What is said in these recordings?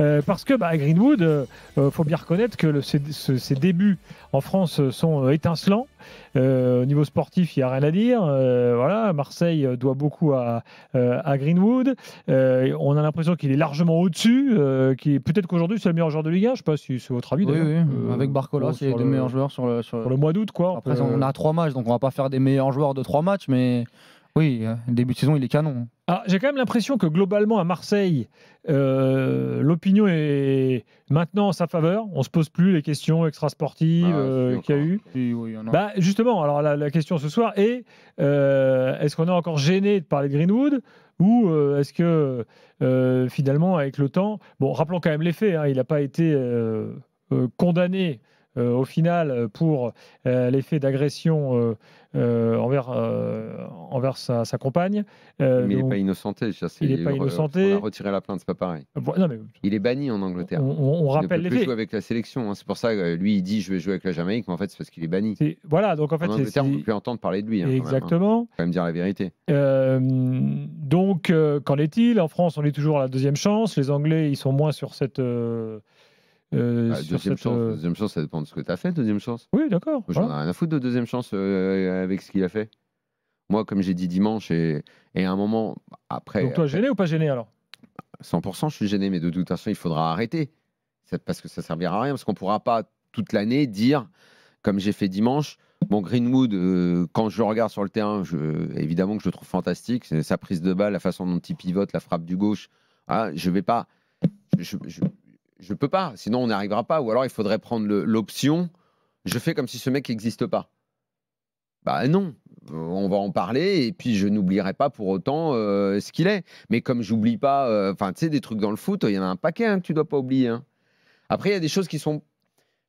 Euh, parce que bah, Greenwood, il euh, euh, faut bien reconnaître que le, ses, débuts en France sont étincelants. au niveau sportif, il n'y a rien à dire. voilà, Marseille doit beaucoup à, à Greenwood. on a l'impression qu'il est largement au-dessus. Qui peut-être qu'aujourd'hui c'est le meilleur joueur de Ligue 1. Je ne sais pas si c'est votre avis. Oui, oui. Avec Barcola, c'est le... meilleur joueur sur le, mois d'août, quoi. Après, on a trois matchs, donc on ne va pas faire des meilleurs joueurs de trois matchs, mais oui, début de saison, il est canon j'ai quand même l'impression que globalement à Marseille, euh, l'opinion est maintenant en sa faveur. On ne se pose plus les questions extrasportives ah, euh, qu'il y a eu. Bah, justement, alors la, question ce soir est euh, est-ce qu'on est encore gêné de parler de Greenwood ou est-ce que finalement avec le temps, bon, rappelons quand même les faits. Hein, il n'a pas été condamné euh, au final euh, pour euh, l'effet d'agression envers, envers sa, compagne. mais il n'est pas innocenté. Ça, il n'est pas innocenté. On a retiré la plainte, c'est pas pareil. il est banni en Angleterre. On, rappelle les Il ne peut jouer avec la sélection. Hein. C'est pour ça que lui, il dit je vais jouer avec la Jamaïque, mais en fait, c'est parce qu'il est banni. voilà, donc en fait, Angleterre, on ne peut plus entendre parler de lui. Hein, hein. exactement. Il même, Faut quand même dire la vérité. donc, qu'en est-il En France, on est toujours à la deuxième chance. Les Anglais, ils sont moins sur cette. Euh, ah, deuxième, chance, euh, deuxième chance, ça dépend de ce que tu as fait, deuxième chance. Oui, d'accord. J'en ai rien à foutre de deuxième chance euh, avec ce qu'il a fait. Moi, comme j'ai dit dimanche, et, à un moment, après. Donc, toi, gêné ou pas gêné alors 100%, je suis gêné, mais de toute façon, il faudra arrêter. Parce que ça servira à rien, parce qu'on ne pourra pas toute l'année dire, comme j'ai fait dimanche, Bon, Greenwood, quand je le regarde sur le terrain, je, évidemment que je le trouve fantastique. Sa prise de balle, la façon dont il pivote, la frappe du gauche. Ah, je vais pas. Je, je, je peux pas, sinon on n'arrivera pas. Ou alors il faudrait prendre l'option, je fais comme si ce mec n'existe pas. Bah non, on va en parler et puis je n'oublierai pas pour autant euh, ce qu'il est. Mais comme j'oublie pas, euh, enfin tu sais, des trucs dans le foot, il y en a un paquet hein, que tu dois pas oublier. Hein. Après, il y a des choses qui sont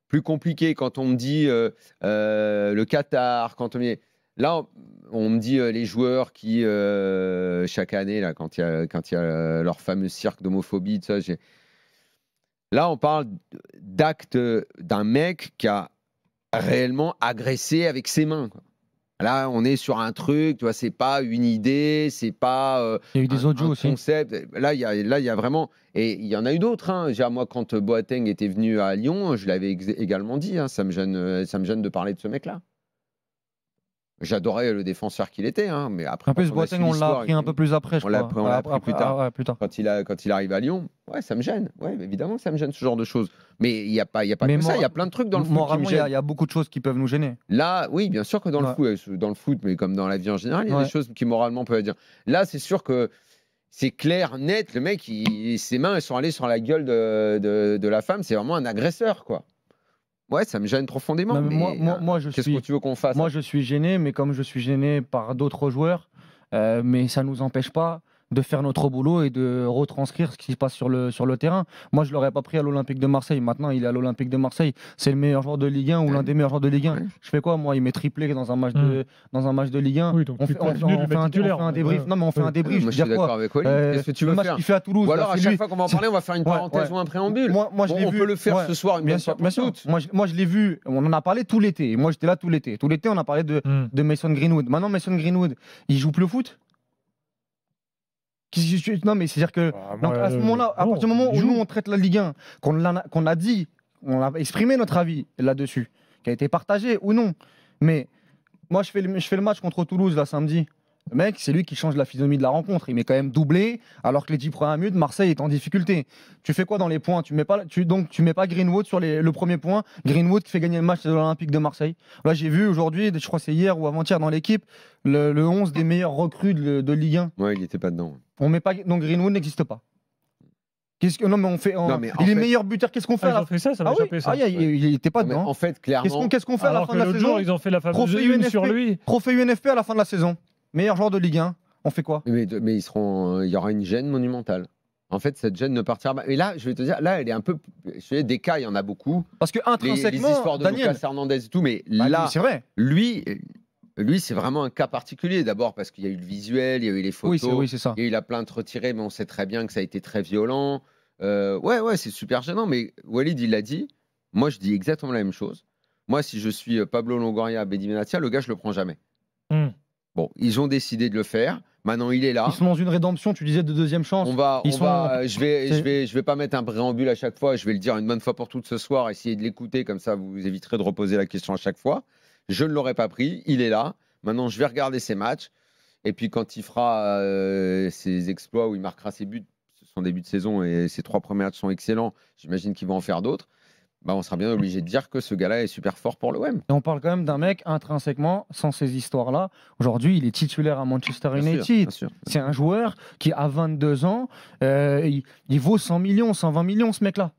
plus compliquées quand on me dit euh, le Qatar, quand on me dit... Là, on me dit les joueurs qui, chaque année, là, quand il y a, leur fameux cirque d'homophobie, tout ça, Là, on parle d'actes d'un mec qui a réellement agressé avec ses mains. Là, on est sur un truc, tu vois, c'est pas une idée, c'est pas euh, il y a eu des un, concept. Là, il y a, y a vraiment, et il y en a eu d'autres. Hein. Moi, quand Boateng était venu à Lyon, je l'avais également dit. Hein, ça me gêne, ça me gêne de parler de ce mec-là. J'adorais le défenseur qu'il était, hein, mais après. En plus, Boateng, on l'a appris un peu plus après, je on crois. On l'a ah, appris, ah, plus, tard. Quand, il a, quand il arrive à Lyon, ouais, ça me gêne. Ouais, évidemment ça me gêne ce genre de choses. Mais il n'y a pas, y a pas que ça. Il y a plein de trucs dans le foot. il y, a beaucoup de choses qui peuvent nous gêner. Là, oui, bien sûr que dans, le, foot, euh, dans le foot, mais comme dans la vie en général, il y a des choses qui moralement peuvent dire. Là, c'est sûr que c'est clair, net. Le mec, ses mains, elles sont allées sur la gueule de la femme. C'est vraiment un agresseur, quoi. Ouais, ça me gêne profondément. moi, Qu'est-ce que tu veux qu'on fasse hein Moi, je suis gêné, mais comme je suis gêné par d'autres joueurs, euh, mais ça ne nous empêche pas de faire notre boulot et de retranscrire ce qui se passe sur le, sur le terrain. Moi, je ne l'aurais pas pris à l'Olympique de Marseille. Maintenant, il est à l'Olympique de Marseille. C'est le meilleur joueur de Ligue 1 ou l'un des meilleurs joueurs de Ligue 1. Je fais quoi, moi Il met triplé dans un match, de, hum. dans un match de Ligue 1. on, fait, on, un, on, débrief. Non, mais on fait un débrief. je, suis d'accord avec quest tu veux euh, match qu'il fait à Toulouse. Ou alors, à chaque fois qu'on va en parler, on va faire une parenthèse ou un préambule. Moi, moi bon, on peut le faire ce soir, bien sûr. Moi, je l'ai vu. On en a parlé tout l'été. Moi, j'étais là tout l'été. Tout l'été, on a parlé de hum. Mason Greenwood. Maintenant, Mason Greenwood, il joue plus au foot non, mais c'est-à-dire que ah, donc, à ce moment-là, à partir du moment où nous on traite la Ligue 1, qu'on a, qu'on a dit, on a exprimé notre avis là-dessus, qui a été partagé ou non, mais moi je fais le, je fais le match contre Toulouse là samedi. Le mec, c'est lui qui change la physionomie de la rencontre. Il met quand même doublé, alors que les 10 premiers minutes, Marseille est en difficulté. Tu fais quoi dans les points tu mets pas, tu, Donc, tu mets pas Greenwood sur le premier point. Greenwood qui fait gagner le match de l'Olympique de Marseille. Là, j'ai vu aujourd'hui, je crois que c'est hier ou avant-hier dans l'équipe, le, 11 des meilleurs recrues de, de Ligue 1. Ouais, il n'était pas dedans. On met pas. Donc Greenwood n'existe pas. Qu'est-ce que non mais on fait il est meilleur buteur qu'est-ce qu'on fait ah, fait ça ça m'a ah oui ça. Ah, il, était pas dedans. En fait clairement qu'est-ce qu'on fait à la fin de la saison jour, ils ont fait la fameuse une UNFP, sur lui. Trophée UNFP à la fin de la saison. Meilleur joueur de Ligue 1. On fait quoi mais, mais ils seront euh, il y aura une gêne monumentale. En fait, cette gêne ne partira pas. Mais là, je vais te dire, là, elle est un peu. Je sais, des cas, il y en a beaucoup. Parce que intrinsèquement, les, histoires de Daniel, Lucas Hernandez et tout, mais bah, là, vrai. lui, lui, c'est vraiment un cas particulier. D'abord parce qu'il y a eu le visuel, il y a eu les photos, oui, il a eu de plainte retirée, mais on sait très bien que ça a été très violent. Euh, ouais, ouais, c'est super gênant. Mais Walid, il l'a dit. Moi, je dis exactement la même chose. Moi, si je suis euh, Pablo Longoria, Benimenatia, le gars, je le prends jamais. Hmm. Bon, ils ont décidé de le faire. Maintenant, il est là. Ils sont dans une rédemption, tu disais, de deuxième chance. On va, je vais, je vais, je vais pas mettre un préambule à chaque fois. Je vais le dire une bonne fois pour toutes ce soir. Essayez de l'écouter, comme ça, vous éviterez de reposer la question à chaque fois. Je ne l'aurais pas pris. Il est là. Maintenant, je vais regarder ses matchs. Et puis, quand il fera euh, ses exploits où il marquera ses buts, son début de saison et ses trois premiers matchs sont excellents, j'imagine qu'il va en faire d'autres. Bah, on sera bien obligé de dire que ce gars-là est super fort pour l'OM. on parle quand même d'un mec intrinsèquement, sans ces histoires-là, aujourd'hui il est titulaire à Manchester United. C'est un joueur qui a 22 ans, euh, il, vaut 100 millions, 120 millions ce mec-là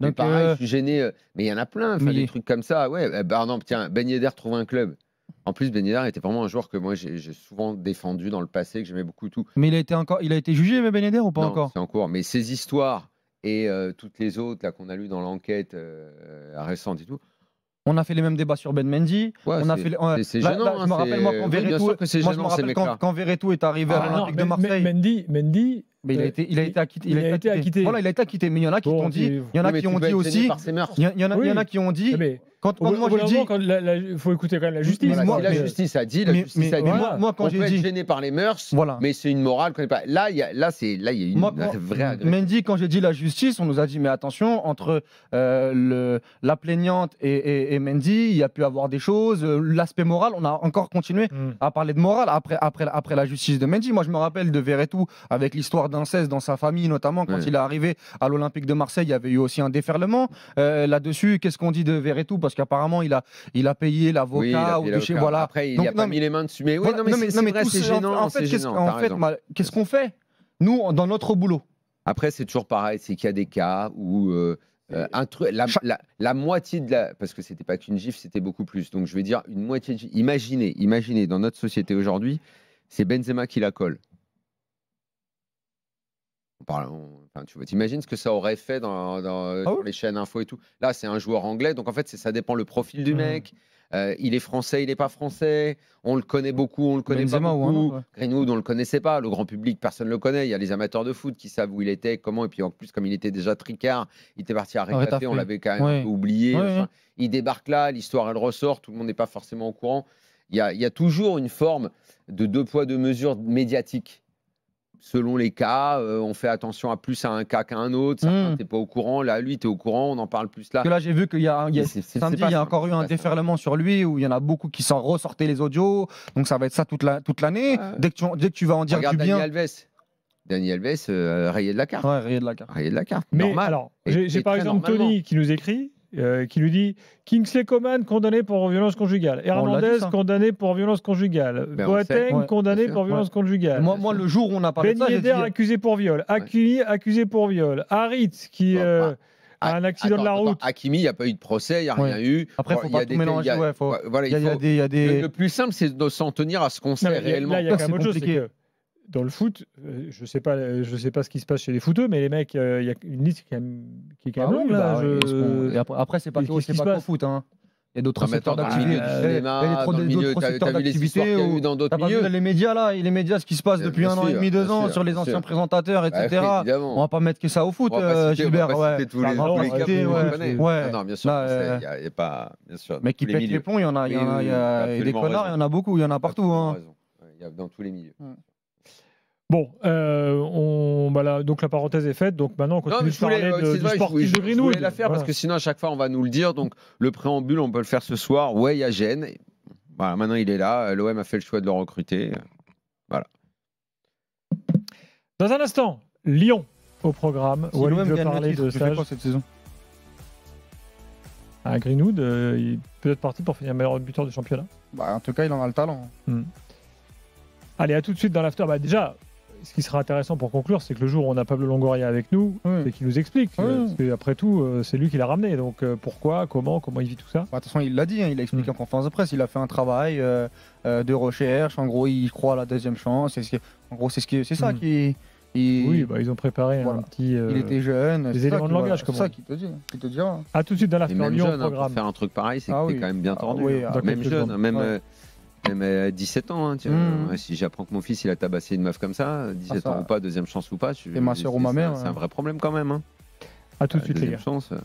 mais pareil, euh, je suis gêné. Euh, mais il y en a plein, des trucs comme ça. Ouais, euh, bah, tiens, Ben Yedder trouve un club. En plus, Ben Yedder était vraiment un joueur que moi j'ai souvent défendu dans le passé, que j'aimais beaucoup tout. Mais il a été encore, il a été jugé, mais Ben Yedder ou pas encore C'est en cours. Mais ces histoires et toutes les autres là qu'on a lues dans l'enquête récente et tout. On a fait les mêmes débats sur Ben Mendy. on a fait. C'est gênant. je me hein, rappelle moi quand Verretou est arrivé à ah, l'Olympique de Marseille. Mendy, Mendy mais il a euh, été, il a été acquitté. Il, a, été acquitté. Voilà, il a été acquitté. Mais il y en a qui ont dit, il y en a qui ont dit aussi. Il y, en a, il y en a qui ont dit. quand, moi je dis, il faut écouter quand même la justice. Hein. la justice a dit, la mais, justice a dit. Moi, quand j'ai dit, gêné par les mœurs. Mais c'est une morale qu'on n'est pas. Là, il y a, là, c'est, là, il y a une, vraie. Mendy, quand j'ai dit la justice, on nous a dit, mais attention, entre euh, la plaignante et, Mendy, il y a pu avoir des choses. Euh, l'aspect moral, on a encore continué hmm. à parler de morale après, après, après la justice de Mendy. Moi, je me rappelle de Verretou avec l'histoire d'inceste dans sa famille, notamment quand il est arrivé à l'Olympique de Marseille, il y avait eu aussi un déferlement. Euh, là-dessus, qu'est-ce qu'on dit de Verretou Parce qu'apparemment, il a, il a payé l'avocat Voilà. Après, il n'a pas mis les mains dessus. Mais, oui, mais, c'est gênant. En fait, qu'est-ce qu'on fait, nous, dans notre boulot Après, c'est toujours pareil, c'est qu'il y a des cas où. Euh, euh, un truc, la, la, moitié de la, parce que c'était pas qu'une gifle, c'était beaucoup plus. Donc je vais dire une moitié. Imaginez, imaginez dans notre société aujourd'hui, c'est Benzema qui la colle enfin, tu vois, t'imagines ce que ça aurait fait dans, ah les chaînes info et tout. Là, c'est un joueur anglais, donc en fait, ça dépend le profil du mmh. mec. Euh, il est français, il n'est pas français. On le connaît beaucoup, on le connaît pas beaucoup. Greenwood, on le connaissait pas. Le grand public, personne ne le connaît. Il y a les amateurs de foot qui savent où il était, comment. Et puis en plus, comme il était déjà tricard, il était parti à Rétafé, on l'avait quand même oublié. il débarque là, l'histoire elle ressort, tout le monde n'est pas forcément au courant. Il y, a, il y a toujours une forme de deux poids, deux mesures médiatique selon les cas, euh, on fait attention à plus à un cas qu'à un autre. tu hmm. T'es pas au courant, là, lui, es au courant, on en parle plus là. que là, j'ai vu qu'il y a, encore eu un déferlement sur lui où il y en a beaucoup qui sont ressortaient les audios. Donc ça va être ça toute l'année. Dès, que tu, vas en dire du bien. Daniel Alves. Daniel Alves, euh, rayé de la carte. Ouais, rayé de la carte. Rayé de la carte. Mais Normal. alors, j'ai par exemple Tony qui nous écrit euh, qui lui dit Kingsley Coman condamné pour violence conjugale, Hernandez condamné pour violence conjugale, ben, Boateng condamné pour violence conjugale. Moi, le jour où on a parlé de ben ça, dit... Euh, accusé pour viol, Hakimi accusé pour viol, Harit qui euh, bah, a ah, un accident de la route. Akimi Hakimi, il n'y a pas eu de procès, il n'y a rien eu. Après, il faut pas tout mélanger. Le plus simple, c'est de s'en tenir à ce qu'on sait réellement. Là, il y a autre chose dans le foot, euh, je sais pas, euh, je sais pas ce qui se passe chez les footeux, mais les mecs, euh, il y a une liste qui, est quand même ah longue bah là. après, c'est pas que c'est pas foot. Hein. Il y a d'autres secteurs d'activité. Il y dans d'autres milieux. les médias là, les médias, ce qui se passe depuis un an et demi, deux ans sur les anciens présentateurs, etc. Bah, on on va pas mettre que ça au foot, Gilbert. Ouais. Non, bien sûr. Il y a pas, bien Mais qui pète les plombs, il y en a, il y a des connards, il y en a beaucoup, il y en a partout. Hein. Il y a Dans tous les milieux. Bon, euh, on, bah donc la parenthèse est faite. Donc maintenant, on continue parler de, euh, du de Greenwood. Je voulais la parce que sinon, à chaque fois, on va nous le dire. Donc le préambule, on peut le faire ce soir. Ouais, il y a Gênes. Voilà, bah, maintenant, il est là. L'OM a fait le choix de le recruter. Voilà. Dans un instant, Lyon au programme. parler de cette saison à Greenwood, euh, il peut être parti pour finir meilleur buteur du championnat. Bah, en tout cas, il en a le talent. Hmm. Allez, à tout de suite dans l'after. Bah, déjà, ce qui sera intéressant pour conclure, c'est que le jour où on a Pablo Longoria avec nous, c'est qu'il nous explique. après tout, euh, c'est lui qui l'a ramené. Donc euh, pourquoi, comment, comment il vit tout ça bah, De toute façon, il l'a dit, hein. il a expliqué mm. en conférence de presse. Il a fait un travail euh, de recherche. En gros, il croit à la deuxième chance. en gros, c'est ce qui, c'est ça mm. qui. Oui, bah, ils ont préparé un petit. il était jeune. Des éléments de langage, comme ça qui te dit. Hein. te dira. Hein. À tout de suite dans la Lyon jeune, programme. faire un truc pareil, c'est ah quand même bien ah tendu. Ah même jeune, même mais 17 euh, ans. Hein, mmh. Si j'apprends que mon fils il a tabassé une meuf comme ça, 17 ah, ans ou pas, deuxième chance ou pas, je... ma soeur ou ma mère, c'est un euh. vrai problème quand même. Hein. À tout de euh, suite, les gars.